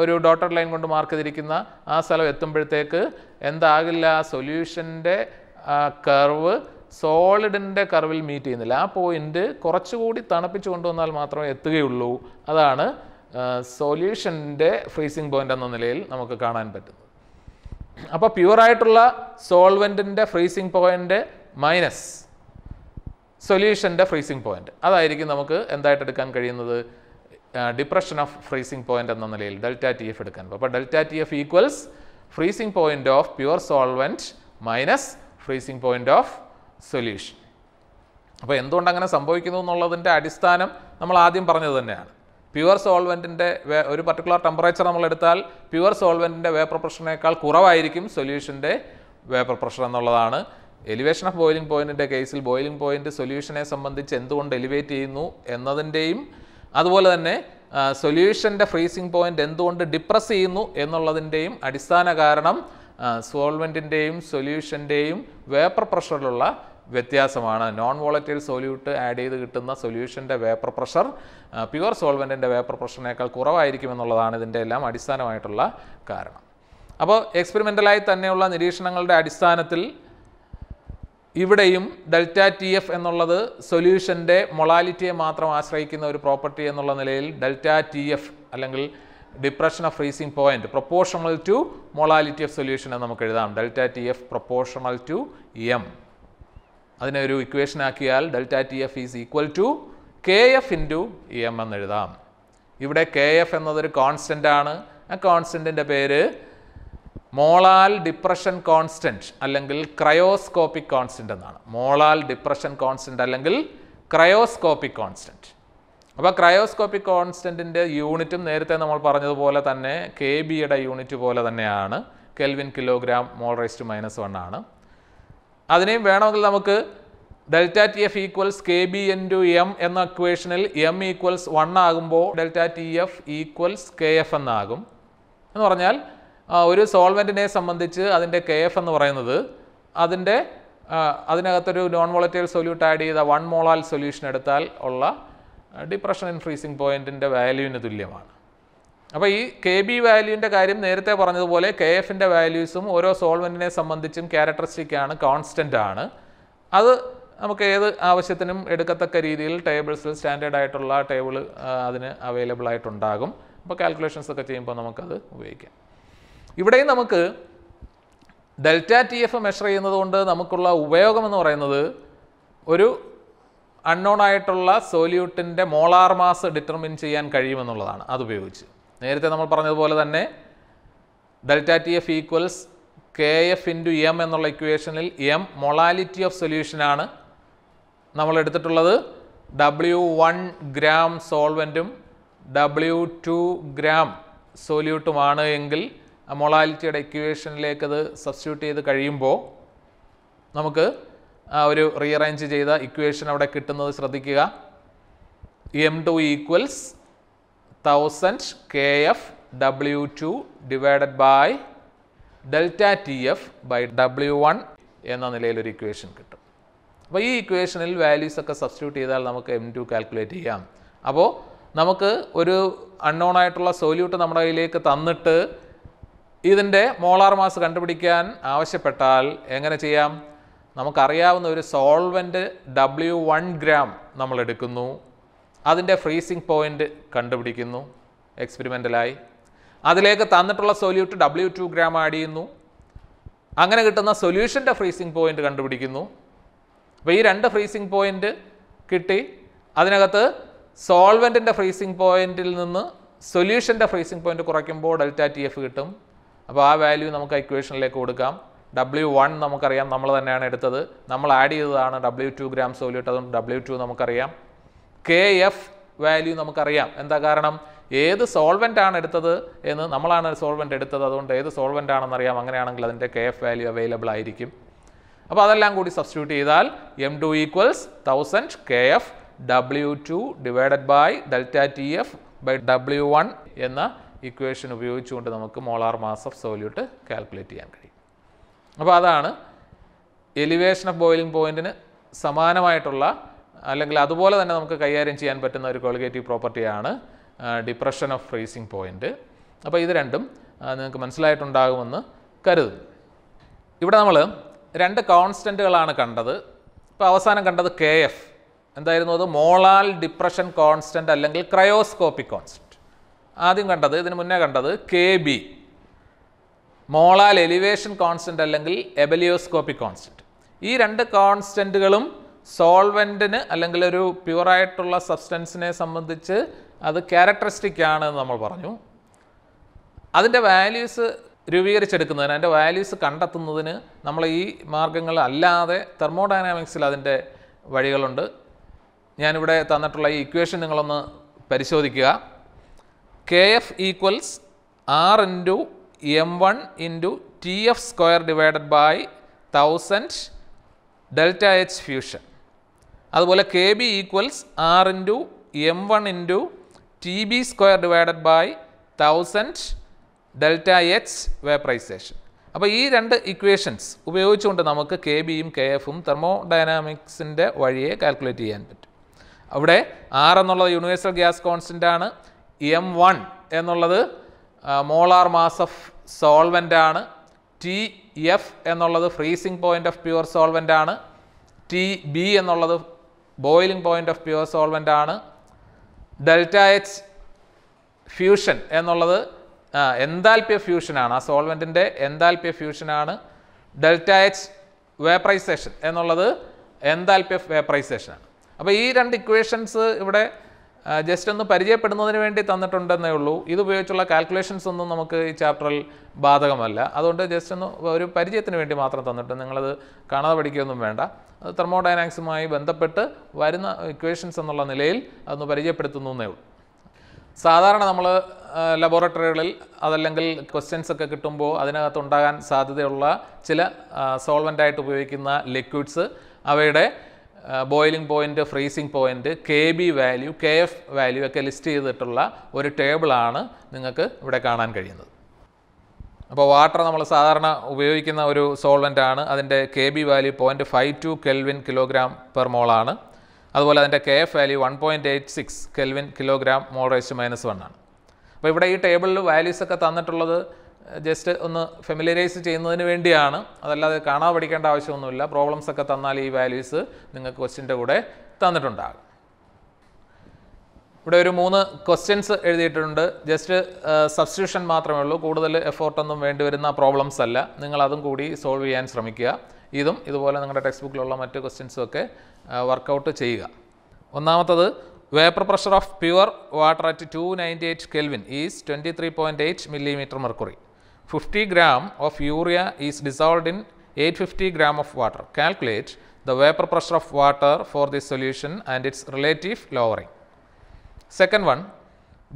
ഒരു ഡോട്ടർ ലൈൻ കൊണ്ട് മാർക്ക് ചെയ്തിരിക്കുന്ന ആ സ്ഥലം എത്തുമ്പോഴത്തേക്ക് എന്താകില്ല ആ സൊല്യൂഷൻ്റെ കർവ് സോളിഡിൻ്റെ കർവിൽ മീറ്റ് ചെയ്യുന്നില്ല ആ പോയിൻ്റ് കുറച്ചുകൂടി തണുപ്പിച്ചു കൊണ്ടുവന്നാൽ മാത്രമേ എത്തുകയുള്ളൂ അതാണ് സൊല്യൂഷൻ്റെ ഫ്രീസിംഗ് പോയിൻ്റ് എന്ന നിലയിൽ നമുക്ക് കാണാൻ പറ്റുന്നത് അപ്പോൾ പ്യുവറായിട്ടുള്ള സോൾവെൻറ്റിൻ്റെ ഫ്രീസിംഗ് പോയിൻ്റ് മൈനസ് സൊല്യൂഷൻ്റെ ഫ്രീസിംഗ് പോയിൻ്റ് അതായിരിക്കും നമുക്ക് എന്തായിട്ട് എടുക്കാൻ കഴിയുന്നത് ഡിപ്രഷൻ ഓഫ് ഫ്രീസിംഗ് പോയിന്റ് എന്ന നിലയിൽ ഡെൽറ്റ ടി എഫ് എടുക്കാൻ അപ്പോൾ delta T F equals freezing point of pure solvent minus freezing point of solution അപ്പോൾ എന്തുകൊണ്ട് അങ്ങനെ സംഭവിക്കുന്നു എന്നുള്ളതിൻ്റെ അടിസ്ഥാനം നമ്മൾ ആദ്യം പറഞ്ഞത് തന്നെയാണ് പ്യുവർ സോൾവെൻറ്റിൻ്റെ ഒരു പർട്ടിക്കുലർ ടെമ്പറേച്ചർ നമ്മൾ എടുത്താൽ പ്യുവർ സോൾവെൻറ്റിൻ്റെ വേപ്പർ പ്രഷറിനേക്കാൾ കുറവായിരിക്കും സൊല്യൂഷൻ്റെ വേപ്പർ പ്രഷർ എന്നുള്ളതാണ് എലിവേഷൻ ഓഫ് ബോയിലിംഗ് പോയിൻറ്റിൻ്റെ കേസിൽ ബോയിലിംഗ് പോയിന്റ് സൊല്യൂഷനെ സംബന്ധിച്ച് എന്തുകൊണ്ട് എലിവേറ്റ് ചെയ്യുന്നു എന്നതിൻ്റെയും അതുപോലെ തന്നെ സൊല്യൂഷൻ്റെ ഫ്രീസിംഗ് പോയിൻ്റ് എന്തുകൊണ്ട് ഡിപ്രസ് ചെയ്യുന്നു എന്നുള്ളതിൻ്റെയും അടിസ്ഥാന കാരണം സോൾവെൻറ്റിൻ്റെയും സൊല്യൂഷൻ്റെയും വേപ്പർ പ്രഷറിലുള്ള വ്യത്യാസമാണ് നോൺ വോളറ്റൈൽ സൊല്യൂട്ട് ആഡ് ചെയ്ത് കിട്ടുന്ന സൊല്യൂഷൻ്റെ വേപ്പർ പ്രഷർ പ്യുവർ സോൾവെൻറ്റിൻ്റെ വേപ്പർ പ്രഷറിനേക്കാൾ കുറവായിരിക്കും എന്നുള്ളതാണ് ഇതിൻ്റെ എല്ലാം അടിസ്ഥാനമായിട്ടുള്ള കാരണം അപ്പോൾ എക്സ്പെരിമെൻ്റലായി തന്നെയുള്ള നിരീക്ഷണങ്ങളുടെ അടിസ്ഥാനത്തിൽ ഇവിടെയും ഡെൽറ്റ ടി എഫ് എന്നുള്ളത് സൊല്യൂഷൻ്റെ മൊളാലിറ്റിയെ മാത്രം ആശ്രയിക്കുന്ന ഒരു പ്രോപ്പർട്ടി എന്നുള്ള നിലയിൽ ഡെൽറ്റ ടി എഫ് അല്ലെങ്കിൽ depression of freezing point proportional to molality of solution എന്ന് നമുക്ക് എഴുതാം delta T F proportional to M അതിനെ ഒരു ഇക്വേഷൻ ആക്കിയാൽ delta T F is equal to K F into M എന്ന് എഴുതാം ഇവിടെ കെ എഫ് എന്നതൊരു കോൺസ്റ്റൻ്റ് ആണ് ആ കോൺസ്റ്റൻറ്റിൻ്റെ പേര് മോളാൽ ഡിപ്രഷൻ കോൺസ്റ്റൻറ്റ് അല്ലെങ്കിൽ ക്രയോസ്കോപ്പിക് കോൺസ്റ്റൻ്റ് എന്നാണ് മോളാൽ ഡിപ്രഷൻ കോൺസ്റ്റൻ്റ് അല്ലെങ്കിൽ ക്രയോസ്കോപ്പിക് കോൺസ്റ്റൻറ്റ് അപ്പോൾ ക്രയോസ്കോപ്പിക് കോൺസ്റ്റൻറ്റിൻ്റെ യൂണിറ്റും നേരത്തെ നമ്മൾ പറഞ്ഞതുപോലെ തന്നെ കെ ബിയുടെ യൂണിറ്റ് പോലെ തന്നെയാണ് kelvin kilogram mole raised minus one ആണ് അതിനെയും വേണമെങ്കിൽ നമുക്ക് delta T F equals K B N two M എന്ന ഇക്വേഷനിൽ എം ഈക്വൽസ് വൺ ആകുമ്പോൾ delta T F equals K F എന്നാകും എന്ന് പറഞ്ഞാൽ ഒരു സോൾവെൻറ്റിനെ സംബന്ധിച്ച് അതിൻ്റെ കെ എഫ് എന്ന് പറയുന്നത് അതിൻ്റെ അതിനകത്തൊരു നോൺ വോളറ്റൈൽ സൊല്യൂട്ട് ആഡ് ചെയ്ത വൺ മോളാൽ സൊല്യൂഷൻ എടുത്താൽ ഉള്ള ഡിപ്രഷൻ ഇൻ ഫ്രീസിങ് പോയിൻറ്റിൻ്റെ വാല്യൂവിന് തുല്യമാണ് അപ്പോൾ ഈ കെ ബി വാല്യൂവിൻ്റെ കാര്യം നേരത്തെ പറഞ്ഞതുപോലെ കെ എഫിൻ്റെ വാല്യൂസും ഓരോ സോൾവെൻറ്റിനെ സംബന്ധിച്ചും ക്യാരക്ടറിസ്റ്റിക് ആണ് കോൺസ്റ്റൻ്റ് ആണ് അത് നമുക്ക് ഏത് ആവശ്യത്തിനും എടുക്കത്തക്ക രീതിയിൽ ടേബിൾസിൽ സ്റ്റാൻഡേർഡ് ആയിട്ടുള്ള ടേബിൾ അതിന് അവൈലബിൾ ആയിട്ടുണ്ടാകും അപ്പോൾ കാൽക്കുലേഷൻസ് ഒക്കെ ചെയ്യുമ്പോൾ നമുക്കത് ഉപയോഗിക്കാം ഇവിടെയും നമുക്ക് ഡെൽറ്റ ടി എഫ് മെഷർ ചെയ്യുന്നത് കൊണ്ട് നമുക്കുള്ള ഉപയോഗം എന്ന് പറയുന്നത് ഒരു അൺനോൺ ആയിട്ടുള്ള സോല്യൂട്ടിൻ്റെ മോളാർ മാസ് ഡിറ്റർമിൻ ചെയ്യാൻ കഴിയുമെന്നുള്ളതാണ് അതുപയോഗിച്ച് നേരത്തെ നമ്മൾ പറഞ്ഞതുപോലെ തന്നെ delta T F equals K F into M എന്നുള്ള ഇക്വേഷനിൽ എം മൊളാലിറ്റി ഓഫ് സൊല്യൂഷനാണ് നമ്മൾ എടുത്തിട്ടുള്ളത് ഡബ്ല്യു വൺ ഗ്രാം സോൾവെൻറ്റും ഡബ്ല്യു ടു ഗ്രാം സൊല്യൂട്ടുമാണ് എങ്കിൽ മൊളാലിറ്റിയുടെ ഇക്വേഷനിലേക്ക് അത് സബ്സ്റ്റിറ്റ്യൂട്ട് ചെയ്ത് കഴിയുമ്പോൾ നമുക്ക് ഒരു റീഅറേഞ്ച് ചെയ്ത ഇക്വേഷൻ അവിടെ കിട്ടുന്നത് ശ്രദ്ധിക്കുക M two equals thousand K F W two divided by delta T F by W one എന്ന നിലയിൽ ഒരു ഇക്വേഷൻ കിട്ടും അപ്പോൾ ഈ ഇക്വേഷനിൽ വാല്യൂസ് ഒക്കെ സബ്സ്റ്റിറ്റ്യൂട്ട് ചെയ്താൽ നമുക്ക് എം ടു കാൽക്കുലേറ്റ് ചെയ്യാം അപ്പോൾ നമുക്ക് ഒരു അൺനോൺ ആയിട്ടുള്ള സൊല്യൂട്ട് നമ്മുടെ കയ്യിലേക്ക് തന്നിട്ട് ഇതിൻ്റെ മോളാർ മാസ് കണ്ടുപിടിക്കാൻ ആവശ്യപ്പെട്ടാൽ എങ്ങനെ ചെയ്യാം നമുക്കറിയാവുന്ന ഒരു സോൾവെൻ്റ് ഡബ്ല്യു വൺ ഗ്രാം നമ്മൾ എടുക്കുന്നു അതിൻ്റെ ഫ്രീസിംഗ് പോയിൻ്റ് കണ്ടുപിടിക്കുന്നു എക്സ്പെരിമെൻ്റലായി അതിലേക്ക് തന്നിട്ടുള്ള solute W two gram add ചെയ്യുന്നു അങ്ങനെ കിട്ടുന്ന സൊല്യൂഷൻ്റെ ഫ്രീസിംഗ് പോയിൻ്റ് കണ്ടുപിടിക്കുന്നു അപ്പോൾ ഈ രണ്ട് ഫ്രീസിംഗ് പോയിൻ്റ് കിട്ടി അതിനകത്ത് സോൾവെൻറ്റിൻ്റെ ഫ്രീസിംഗ് പോയിൻറ്റിൽ നിന്ന് സൊല്യൂഷൻ്റെ ഫ്രീസിംഗ് പോയിൻ്റ് കുറയ്ക്കുമ്പോൾ ഡെൽറ്റ ടി എഫ് കിട്ടും അപ്പോൾ ആ വാല്യൂ നമുക്ക് ഇക്വേഷനിലേക്ക് കൊടുക്കാം ഡബ്ല്യു വൺ നമുക്കറിയാം നമ്മൾ തന്നെയാണ് എടുത്തത് നമ്മൾ ആഡ് ചെയ്തതാണ് ഡബ്ല്യു ടു ഗ്രാം സോല്യൂട്ട് അതുകൊണ്ട് ഡബ്ല്യു ടു നമുക്കറിയാം കെ എഫ് വാല്യൂ നമുക്കറിയാം എന്താ കാരണം ഏത് സോൾവെൻ്റ് ആണ് എടുത്തത് എന്ന് നമ്മളാണ് സോൾവെൻ്റ് എടുത്തത് അതുകൊണ്ട് ഏത് സോൾവെൻ്റ് ആണെന്നറിയാം അങ്ങനെയാണെങ്കിൽ അതിൻ്റെ കെ എഫ് വാല്യൂ അവൈലബിൾ ആയിരിക്കും അപ്പോൾ അതെല്ലാം കൂടി സബ്സ്റ്റിറ്റ്യൂട്ട് ചെയ്താൽ M two equals thousand K F W two divided by delta T F by W one എന്ന ഇക്വേഷൻ ഉപയോഗിച്ചുകൊണ്ട് നമുക്ക് molar mass of solute calculate ചെയ്യാൻ കഴിയും അപ്പോൾ അതാണ് എലിവേഷൻ ഓഫ് ബോയിലിംഗ് പോയിൻറ്റിന് സമാനമായിട്ടുള്ള അല്ലെങ്കിൽ അതുപോലെ തന്നെ നമുക്ക് കൈകാര്യം ചെയ്യാൻ പറ്റുന്ന ഒരു കൊളിഗേറ്റീവ് പ്രോപ്പർട്ടിയാണ് ഡിപ്രഷൻ ഓഫ് ഫ്രീസിംഗ് പോയിൻ്റ് അപ്പോൾ ഇത് രണ്ടും നിങ്ങൾക്ക് മനസ്സിലായിട്ടുണ്ടാകുമെന്ന് കരുതുന്നു ഇവിടെ നമ്മൾ രണ്ട് കോൺസ്റ്റൻറ്റുകളാണ് കണ്ടത് ഇപ്പോൾ അവസാനം കണ്ടത് കെ എഫ് എന്തായിരുന്നു അത് മോളാൽ ഡിപ്രഷൻ കോൺസ്റ്റൻ്റ് അല്ലെങ്കിൽ ക്രയോസ്കോപ്പിക് കോൺസ്റ്റൻറ്റ് ആദ്യം കണ്ടത് ഇതിന് മുന്നേ കണ്ടത് K B molal elevation constant അല്ലെങ്കിൽ എബലിയോസ്കോപ്പിക് കോൺസ്റ്റൻറ്റ് ഈ രണ്ട് കോൺസ്റ്റൻറ്റുകളും സോൾവെൻറ്റിന് അല്ലെങ്കിൽ ഒരു പ്യുവറായിട്ടുള്ള സബ്സ്റ്റൻസിനെ സംബന്ധിച്ച് അത് ക്യാരക്ടറിസ്റ്റിക് ആണ് എന്ന് നമ്മൾ പറഞ്ഞു അതിൻ്റെ വാല്യൂസ് രൂപീകരിച്ചെടുക്കുന്നതിന് അതിൻ്റെ വാല്യൂസ് കണ്ടെത്തുന്നതിന് നമ്മൾ ഈ മാർഗങ്ങൾ അല്ലാതെ തെർമോഡൈനാമിക്സിൽ അതിൻ്റെ വഴികളുണ്ട് ഞാനിവിടെ തന്നിട്ടുള്ള ഈ ഇക്വേഷൻ നിങ്ങളൊന്ന് പരിശോധിക്കുക K F equals R into M one into T F square divided by thousand delta H fusion അതുപോലെ K B equals R into M one into T B square divided by thousand delta H vaporisation അപ്പോൾ ഈ രണ്ട് equations ഉപയോഗിച്ചുകൊണ്ട് നമുക്ക് K ബിയും K എഫും thermo ഡയനാമിക്സിൻ്റെ വഴിയെ calculate ചെയ്യാൻ പറ്റും അവിടെ ആർ എന്നുള്ളത് യൂണിവേഴ്സൽ ഗ്യാസ് കോൺസ്റ്റൻ്റ് ആണ് എം വൺ എന്നുള്ളത് മോളാർ മാസ് ഓഫ് സോൾവെൻ്റ് ആണ് ടി എഫ് എന്നുള്ളത് freezing point of pure solvent ആണ് ടി ബി എന്നുള്ളത് boiling point of pure solvent ആണ് ഡെൽറ്റ എച്ച് ഫ്യൂഷൻ എന്നുള്ളത് എന്താൽപ്യ ഫ്യൂഷനാണ് ആ സോൾവെൻറ്റിൻ്റെ എന്താൽപ്യ ഫ്യൂഷനാണ് ഡെൽറ്റ എച്ച് വേപ്രൈസേഷൻ എന്നുള്ളത് എന്താൽപ്യ വേപ്രൈസേഷനാണ് അപ്പോൾ ഈ രണ്ട് ഇക്വേഷൻസ് ഇവിടെ ജസ്റ്റ് ഒന്ന് പരിചയപ്പെടുന്നതിന് വേണ്ടി തന്നിട്ടുണ്ടെന്നേ ഉള്ളൂ ഇതുപയോഗിച്ചുള്ള കാൽക്കുലേഷൻസ് ഒന്നും നമുക്ക് ഈ ചാപ്റ്ററിൽ ബാധകമല്ല അതുകൊണ്ട് ജസ്റ്റ് ഒന്ന് ഒരു പരിചയത്തിന് വേണ്ടി മാത്രം തന്നിട്ട് നിങ്ങളത് കാണാതെ പഠിക്കുകയൊന്നും വേണ്ട അത് തെർമോഡൈനാക്സുമായി ബന്ധപ്പെട്ട് വരുന്ന ഇക്വേഷൻസ് എന്നുള്ള നിലയിൽ അതൊന്ന് പരിചയപ്പെടുത്തുന്നു എന്നേ ഉള്ളൂ സാധാരണ നമ്മൾ ലബോറട്ടറികളിൽ അതല്ലെങ്കിൽ ക്വസ്റ്റ്യൻസ് ഒക്കെ കിട്ടുമ്പോൾ അതിനകത്തുണ്ടാകാൻ സാധ്യതയുള്ള ചില സോൾവൻ്റായിട്ട് ഉപയോഗിക്കുന്ന ലിക്വിഡ്സ് അവയുടെ boiling point freezing point K B value K F value ഒക്കെ ലിസ്റ്റ് ചെയ്തിട്ടുള്ള ഒരു ടേബിളാണ് നിങ്ങൾക്ക് ഇവിടെ കാണാൻ കഴിയുന്നത് അപ്പോൾ വാട്ടർ നമ്മൾ സാധാരണ ഉപയോഗിക്കുന്ന ഒരു സോൾവെൻ്റ് ആണ് അതിൻ്റെ K B value point five two kelvin kilogram per മോളാണ് അതുപോലെ അതിൻ്റെ K F value one point eight six kelvin kilogram mole raised minus one ആണ് അപ്പോൾ ഇവിടെ ഈ ടേബിളിൽ വാല്യൂസ് ഒക്കെ തന്നിട്ടുള്ളത് ജസ്റ്റ് ഒന്ന് ഫെമിലറൈസ് ചെയ്യുന്നതിന് വേണ്ടിയാണ് അതല്ലാതെ കാണാതെ പഠിക്കേണ്ട ആവശ്യമൊന്നുമില്ല പ്രോബ്ലംസ് ഒക്കെ തന്നാൽ ഈ വാല്യൂസ് നിങ്ങൾക്ക് ക്വസ്റ്റിൻ്റെ കൂടെ തന്നിട്ടുണ്ടാകും ഇവിടെ ഒരു മൂന്ന് ക്വസ്റ്റ്യൻസ് എഴുതിയിട്ടുണ്ട് ജസ്റ്റ് സബ്സ്റ്റിറ്റ്യൂഷൻ മാത്രമേ ഉള്ളൂ കൂടുതൽ എഫോർട്ടൊന്നും വേണ്ടി വരുന്ന പ്രോബ്ലംസ് അല്ല നിങ്ങൾ അതും കൂടി സോൾവ് ചെയ്യാൻ ശ്രമിക്കുക ഇതും ഇതുപോലെ നിങ്ങളുടെ ടെക്സ്റ്റ് ബുക്കിലുള്ള മറ്റ് ക്വസ്റ്റ്യൻസും ഒക്കെ വർക്കൗട്ട് ചെയ്യുക ഒന്നാമത്തത് vapour pressure of pure water at two ninety eight kelvin is twenty three point eight millimetre mercury 50 gram of urea is dissolved in 850 gram of water. Calculate the vapor pressure of water for this solution and its relative lowering. Second one,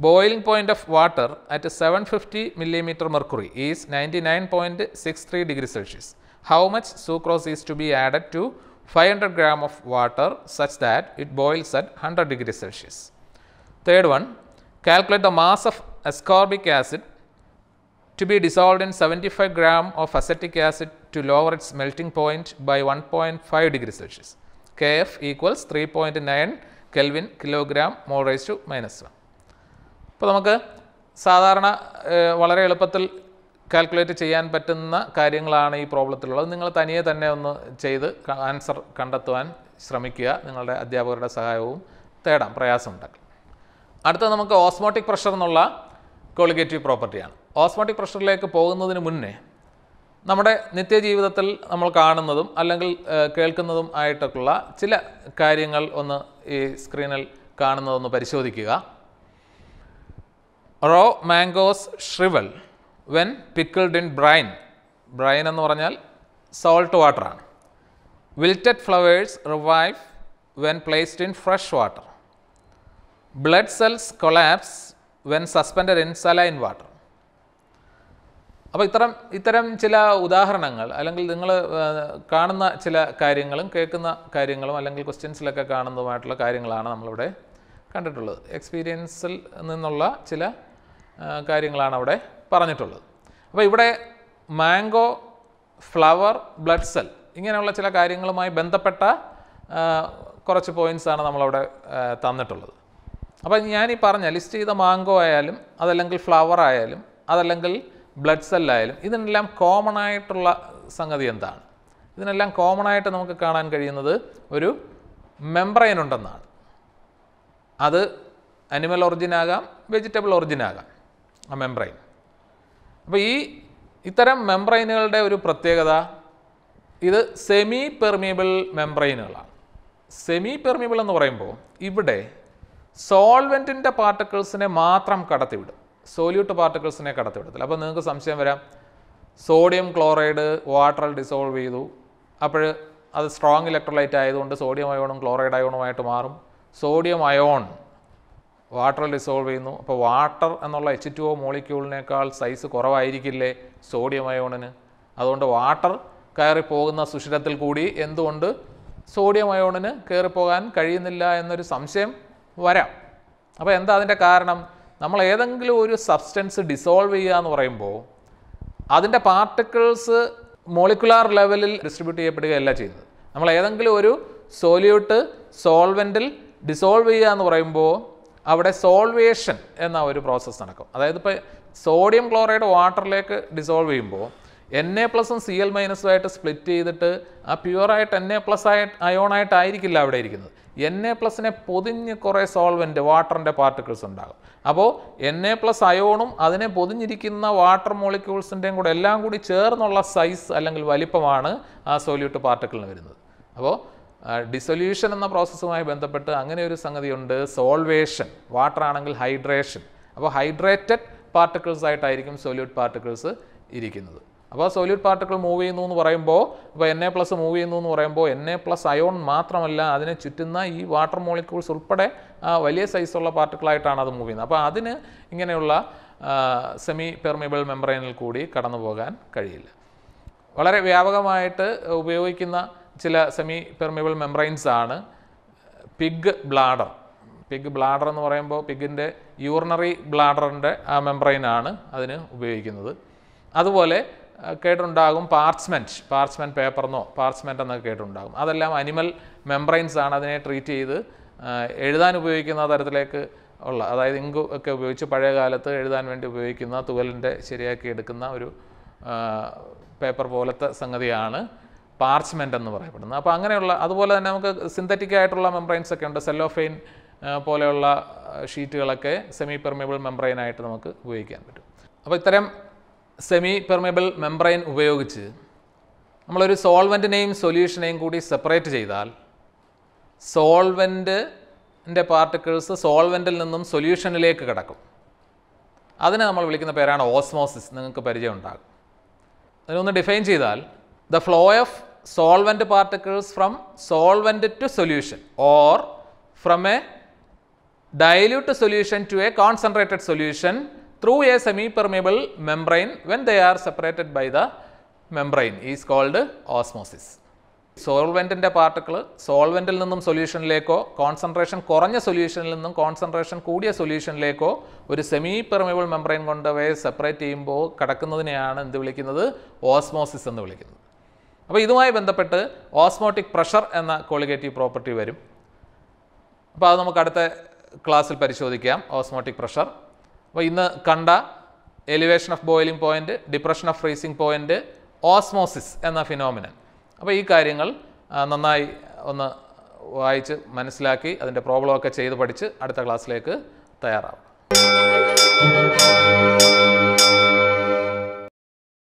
boiling point of water at 750 millimeter mercury is 99.63 degree Celsius. How much sucrose is to be added to 500 gram of water such that it boils at 100 degree Celsius. Third one, calculate the mass of ascorbic acid to be dissolved in 75 gram of acetic acid to lower its melting point by 1.5 degree Celsius. Kf equals 3.9 Kelvin kilogram mole raise to minus one അപ്പോൾ നമുക്ക് സാധാരണ വളരെ എളുപ്പത്തിൽ calculate ചെയ്യാൻ പറ്റുന്ന കാര്യങ്ങളാണ് ഈ പ്രോബ്ലത്തിലുള്ളത് നിങ്ങൾ തനിയെ തന്നെ ഒന്ന് ചെയ്ത് ആൻസർ കണ്ടെത്തുവാൻ ശ്രമിക്കുക നിങ്ങളുടെ അധ്യാപകരുടെ സഹായവും തേടാം പ്രയാസം ഉണ്ടാക്കും അടുത്ത നമുക്ക് ഓസ്മോട്ടിക് പ്രഷർ എന്നുള്ള കോളിഗേറ്റീവ് പ്രോപ്പർട്ടിയാണ് ഓസ്മോട്ടിക് പ്രഷറിലേക്ക് പോകുന്നതിന് മുന്നേ നമ്മുടെ നിത്യജീവിതത്തിൽ നമ്മൾ കാണുന്നതും അല്ലെങ്കിൽ കേൾക്കുന്നതും ആയിട്ടുള്ള ചില കാര്യങ്ങൾ ഒന്ന് ഈ സ്ക്രീനിൽ കാണുന്നതൊന്ന് പരിശോധിക്കുക raw mangoes shrivel when pickled in brine brine എന്ന് പറഞ്ഞാൽ സോൾട്ട് വാട്ടറാണ് wilted flowers revive when placed in fresh water blood cells collapse when suspended in saline water അപ്പോൾ ഇത്തരം ഇത്തരം ചില ഉദാഹരണങ്ങൾ അല്ലെങ്കിൽ നിങ്ങൾ കാണുന്ന ചില കാര്യങ്ങളും കേൾക്കുന്ന കാര്യങ്ങളും അല്ലെങ്കിൽ ക്വസ്റ്റ്യൻസിലൊക്കെ കാണുന്നതുമായിട്ടുള്ള കാര്യങ്ങളാണ് നമ്മളിവിടെ കണ്ടിട്ടുള്ളത് എക്സ്പീരിയൻസിൽ നിന്നുള്ള ചില കാര്യങ്ങളാണ് അവിടെ പറഞ്ഞിട്ടുള്ളത് അപ്പോൾ ഇവിടെ മാംഗോ ഫ്ലവർ ബ്ലഡ് സെൽ ഇങ്ങനെയുള്ള ചില കാര്യങ്ങളുമായി ബന്ധപ്പെട്ട കുറച്ച് പോയിൻസാണ് നമ്മളവിടെ തന്നിട്ടുള്ളത് അപ്പോൾ ഞാൻ പറഞ്ഞ ലിസ്റ്റ് ചെയ്ത മാംഗോ ആയാലും അതല്ലെങ്കിൽ ഫ്ലവർ ആയാലും അതല്ലെങ്കിൽ ബ്ലഡ് സെല്ലായാലും ഇതിനെല്ലാം കോമൺ ആയിട്ടുള്ള സംഗതി എന്താണ് ഇതിനെല്ലാം കോമൺ ആയിട്ട് നമുക്ക് കാണാൻ കഴിയുന്നത് ഒരു മെംബ്രെയിൻ ഉണ്ടെന്നാണ് അത് അനിമൽ ഒറിജിൻ ആകാം വെജിറ്റബിൾ ഒറിജിൻ ആകാം ആ മെംബ്രെയിൻ അപ്പോൾ ഈ ഇത്തരം മെംബ്രെയിനുകളുടെ ഒരു പ്രത്യേകത ഇത് സെമി പെർമിയബിൾ മെംബ്രെയിനുകളാണ് സെമി പെർമിയബിൾ എന്ന് പറയുമ്പോൾ ഇവിടെ സോൾവെൻറ്റിൻ്റെ പാർട്ടിക്കിൾസിനെ മാത്രം കടത്തിവിടും സോല്യൂട്ട് പാർട്ടിക്കിൾസിനെ കടത്തിവിടത്തില്ല അപ്പോൾ നിങ്ങൾക്ക് സംശയം വരാം സോഡിയം ക്ലോറൈഡ് വാട്ടറിൽ ഡിസോൾവ് ചെയ്തു അപ്പോൾ അത് സ്ട്രോങ് ഇലക്ട്രോലൈറ്റ് ആയതുകൊണ്ട് സോഡിയം അയോണും ക്ലോറൈഡ് അയോണുമായിട്ട് മാറും സോഡിയം അയോൺ വാട്ടറിൽ ഡിസോൾവ് ചെയ്യുന്നു അപ്പോൾ വാട്ടർ എന്നുള്ള എച്ച് ടു ഒ മോളിക്യൂളിനേക്കാൾ സൈസ് കുറവായിരിക്കില്ലേ സോഡിയം അയോണിന് അതുകൊണ്ട് വാട്ടർ കയറിപ്പോകുന്ന സുഷിരത്തിൽ കൂടി എന്തുകൊണ്ട് സോഡിയം അയോണിന് കയറിപ്പോകാൻ കഴിയുന്നില്ല എന്നൊരു സംശയം വരാം അപ്പോൾ എന്താ അതിൻ്റെ കാരണം നമ്മൾ ഏതെങ്കിലും ഒരു സബ്സ്റ്റൻസ് ഡിസോൾവ് ചെയ്യുക എന്ന് പറയുമ്പോൾ അതിൻ്റെ പാർട്ടിക്കിൾസ് മോളിക്കുലാർ ലെവലിൽ ഡിസ്ട്രിബ്യൂട്ട് ചെയ്യപ്പെടുകയല്ല ചെയ്യുന്നത് നമ്മൾ ഏതെങ്കിലും ഒരു സോല്യൂട്ട് സോൾവെൻറ്റിൽ ഡിസോൾവ് ചെയ്യുക എന്ന് പറയുമ്പോൾ അവിടെ സോൾവേഷൻ എന്ന ഒരു പ്രോസസ്സ് നടക്കും അതായത് ഇപ്പോൾ സോഡിയം ക്ലോറൈഡ് വാട്ടറിലേക്ക് ഡിസോൾവ് ചെയ്യുമ്പോൾ എൻ എ പ്ലസും സി എൽ മൈനസും ആയിട്ട് സ്പ്ലിറ്റ് ചെയ്തിട്ട് ആ പ്യുവറായിട്ട് എൻ എ പ്ലസ് ആയിട്ട് അയോണായിട്ടായിരിക്കില്ല അവിടെ ഇരിക്കുന്നത് എൻ എ പ്ലസിനെ പൊതിഞ്ഞ് കുറേ സോൾവെൻ്റ് വാട്ടറിൻ്റെ പാർട്ടിക്കിൾസ് ഉണ്ടാകും അപ്പോൾ എൻ എ പ്ലസ് അയോണും അതിനെ പൊതിഞ്ഞിരിക്കുന്ന വാട്ടർ മോളിക്യൂൾസിൻ്റെയും കൂടെ എല്ലാം കൂടി ചേർന്നുള്ള സൈസ് അല്ലെങ്കിൽ വലിപ്പമാണ് ആ സോല്യൂട്ട് പാർട്ടിക്കിളിന് വരുന്നത് അപ്പോൾ ഡിസൊല്യൂഷൻ എന്ന പ്രോസസ്സുമായി ബന്ധപ്പെട്ട് അങ്ങനെ ഒരു സംഗതിയുണ്ട് സോൾവേഷൻ വാട്ടർ ആണെങ്കിൽ ഹൈഡ്രേഷൻ അപ്പോൾ ഹൈഡ്രേറ്റഡ് പാർട്ടിക്കിൾസ് ആയിട്ടായിരിക്കും സൊല്യൂട്ട് പാർട്ടിക്കിൾസ് ഇരിക്കുന്നത് അപ്പോൾ സോല്യൂട്ട് പാർട്ടിക്കിൾ മൂവ് ചെയ്യുന്നു എന്ന് പറയുമ്പോൾ ഇപ്പോൾ എൻ എ പ്ലസ് മൂവ് ചെയ്യുന്നു എന്ന് പറയുമ്പോൾ എൻ എ പ്ലസ് അയോൺ മാത്രമല്ല അതിനെ ചുറ്റുന്ന ഈ വാട്ടർ മോളിക്യൂൾസ് ഉൾപ്പെടെ വലിയ സൈസുള്ള പാർട്ടിക്കിളായിട്ടാണ് അത് മൂവ് ചെയ്യുന്നത് അപ്പോൾ അതിന് ഇങ്ങനെയുള്ള സെമി പെർമിബിൾ മെമ്പറൈനിൽ കൂടി കടന്നു പോകാൻ കഴിയില്ല വളരെ വ്യാപകമായിട്ട് ഉപയോഗിക്കുന്ന ചില സെമി പെർമിബിൾ മെമ്പറൈൻസ് ആണ് പിഗ് ബ്ലാഡർ പിഗ് ബ്ലാഡർ എന്ന് പറയുമ്പോൾ പിഗിൻ്റെ യൂറിനറി ബ്ലാഡറിൻ്റെ ആ മെമ്പറൈനാണ് അതിന് ഉപയോഗിക്കുന്നത് അതുപോലെ കേട്ടിട്ടുണ്ടാകും പാർച്ച്മെൻറ്റ് പാർച്ച്മെൻറ്റ് പേപ്പറെന്നോ പാർച്ച്മെൻറ്റ് എന്നൊക്കെ കേട്ടിട്ടുണ്ടാകും അതെല്ലാം അനിമൽ മെംബ്രെയിൻസ് ആണ് അതിനെ ട്രീറ്റ് ചെയ്ത് എഴുതാൻ ഉപയോഗിക്കുന്ന തരത്തിലേക്ക് ഉള്ള അതായത് ഇങ്ക് ഒക്കെ ഉപയോഗിച്ച് പഴയ കാലത്ത് എഴുതാൻ വേണ്ടി ഉപയോഗിക്കുന്ന തുകലിൻ്റെ ശരിയാക്കി എടുക്കുന്ന ഒരു പേപ്പർ പോലത്തെ സംഗതിയാണ് പാർച്ച്മെൻ്റ് എന്ന് പറയപ്പെടുന്നത് അപ്പോൾ അങ്ങനെയുള്ള അതുപോലെ തന്നെ നമുക്ക് സിന്തറ്റിക് ആയിട്ടുള്ള മെംബ്രെയിൻസ് ഒക്കെ ഉണ്ട് സെല്ലോഫെയിൻ പോലെയുള്ള ഷീറ്റുകളൊക്കെ സെമി പെർമിബിൾ ആയിട്ട് നമുക്ക് ഉപയോഗിക്കാൻ പറ്റും അപ്പോൾ ഇത്തരം സെമി പെർമേബിൾ മെംബ്രെയിൻ ഉപയോഗിച്ച് നമ്മളൊരു സോൾവെൻറ്റിനെയും സൊല്യൂഷനെയും കൂടി സെപ്പറേറ്റ് ചെയ്താൽ സോൾവെൻറ്റിൻ്റെ പാർട്ടിക്കിൾസ് സോൾവെൻറ്റിൽ നിന്നും സൊല്യൂഷനിലേക്ക് കിടക്കും അതിനെ നമ്മൾ വിളിക്കുന്ന പേരാണ് ഓസ്മോസിസ് നിങ്ങൾക്ക് പരിചയം ഉണ്ടാകും അതിനൊന്ന് ഡിഫൈൻ ചെയ്താൽ the flow of solvent particles from solvent to solution or from a dilute solution to a concentrated solution through a semi semipermeable membrane when they are separated by the membrane is called osmosis സോൾവെൻറ്റിൻ്റെ particle സോൾവെൻറ്റിൽ നിന്നും സൊല്യൂഷനിലേക്കോ concentration കുറഞ്ഞ സൊല്യൂഷനിൽ നിന്നും concentration കൂടിയ സൊല്യൂഷനിലേക്കോ ഒരു semi permeable membrane കൊണ്ട് അവയെ സെപ്പറേറ്റ് ചെയ്യുമ്പോൾ കിടക്കുന്നതിനെയാണ് എന്ത് വിളിക്കുന്നത് ഓസ്മോസിസ് എന്ന് വിളിക്കുന്നത് അപ്പോൾ ഇതുമായി ബന്ധപ്പെട്ട് ഓസ്മോട്ടിക് പ്രഷർ എന്ന കോളിഗേറ്റീവ് പ്രോപ്പർട്ടി വരും അപ്പോൾ അത് നമുക്ക് അടുത്ത ക്ലാസ്സിൽ പരിശോധിക്കാം ഓസ്മോട്ടിക് പ്രഷർ അപ്പോൾ ഇന്ന് കണ്ട elevation of boiling point depression of freezing point osmosis എന്ന ഫിനോമിനൻ അപ്പോൾ ഈ കാര്യങ്ങൾ നന്നായി ഒന്ന് വായിച്ച് മനസ്സിലാക്കി അതിൻ്റെ പ്രോബ്ലമൊക്കെ ചെയ്ത് പഠിച്ച് അടുത്ത ക്ലാസ്സിലേക്ക് തയ്യാറാവും